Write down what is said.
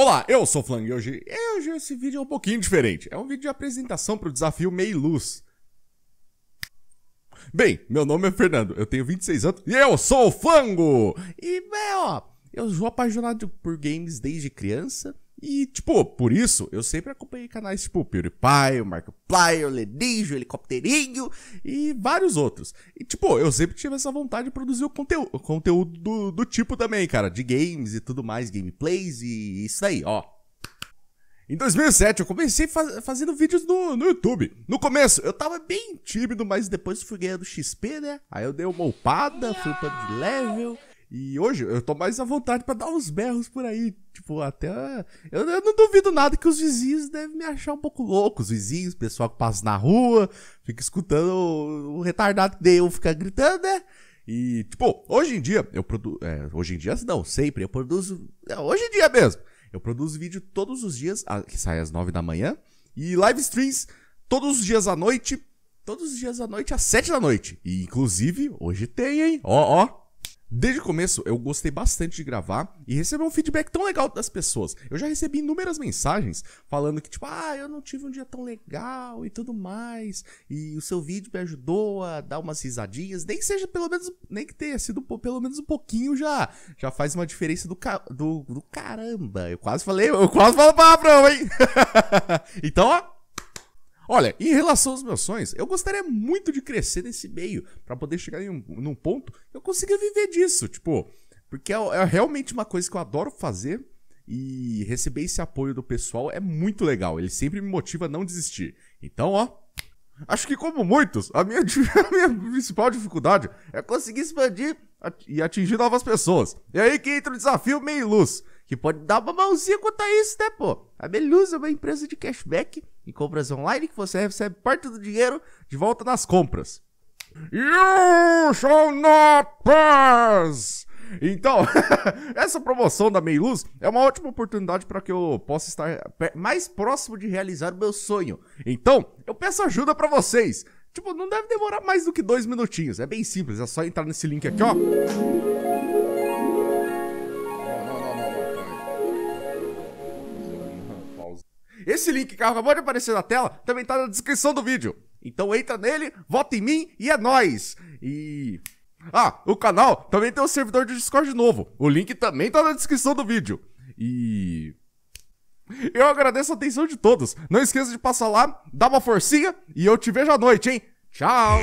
Olá, eu sou o Flang e hoje, hoje esse vídeo é um pouquinho diferente. É um vídeo de apresentação para o desafio Meio Luz. Bem, meu nome é Fernando, eu tenho 26 anos e eu sou o Flango! E, bem, é, ó, eu sou apaixonado por games desde criança e, tipo, por isso, eu sempre acompanhei canais tipo PewDiePie, o Markiplier, o Helicopterinho e vários outros. E, tipo, eu sempre tive essa vontade de produzir o conteúdo, conteúdo do, do tipo também, cara, de games e tudo mais, gameplays e isso aí ó. Em 2007, eu comecei fazendo vídeos no, no YouTube. No começo, eu tava bem tímido, mas depois fui ganhando XP, né? Aí eu dei uma upada, fui upando de level e hoje eu tô mais à vontade para dar uns berros por aí. Tipo, até. Eu, eu, não duvido nada que os vizinhos devem me achar um pouco louco. Os vizinhos, o pessoal que passa na rua, fica escutando o, o retardado que de eu ficar gritando, né? E, tipo, hoje em dia, eu produzo. É, hoje em dia, não, sempre. Eu produzo. É, hoje em dia mesmo. Eu produzo vídeo todos os dias, que sai às 9 da manhã. E live streams todos os dias à noite. Todos os dias à noite, às 7 da noite. E, inclusive, hoje tem, hein? Ó, ó. Desde o começo, eu gostei bastante de gravar e recebi um feedback tão legal das pessoas. Eu já recebi inúmeras mensagens falando que, tipo, ah, eu não tive um dia tão legal e tudo mais, e o seu vídeo me ajudou a dar umas risadinhas, nem seja pelo menos, nem que tenha sido pelo menos um pouquinho já, já faz uma diferença do, ca do, do caramba. Eu quase falei, eu quase falo palavrão, hein? então, ó, Olha, em relação aos meus sonhos, eu gostaria muito de crescer nesse meio para poder chegar em um, num ponto que eu consiga viver disso, tipo, porque é, é realmente uma coisa que eu adoro fazer e receber esse apoio do pessoal é muito legal. Ele sempre me motiva a não desistir. Então, ó, acho que como muitos, a minha, a minha principal dificuldade é conseguir expandir e atingir novas pessoas. E aí que entra o desafio meio luz que pode dar uma mãozinha quanto a isso, né, pô? A Melusa é uma empresa de cashback em compras online que você recebe parte do dinheiro de volta nas compras. You shall not pass! Então, essa promoção da Meiluz é uma ótima oportunidade para que eu possa estar mais próximo de realizar o meu sonho. Então, eu peço ajuda para vocês. Tipo, não deve demorar mais do que dois minutinhos. É bem simples, é só entrar nesse link aqui, ó. Esse link que acabou de aparecer na tela também tá na descrição do vídeo. Então entra nele, vota em mim e é nós. E ah, o canal também tem um servidor de Discord novo. O link também tá na descrição do vídeo. E eu agradeço a atenção de todos. Não esqueça de passar lá, dar uma forcinha e eu te vejo à noite, hein? Tchau.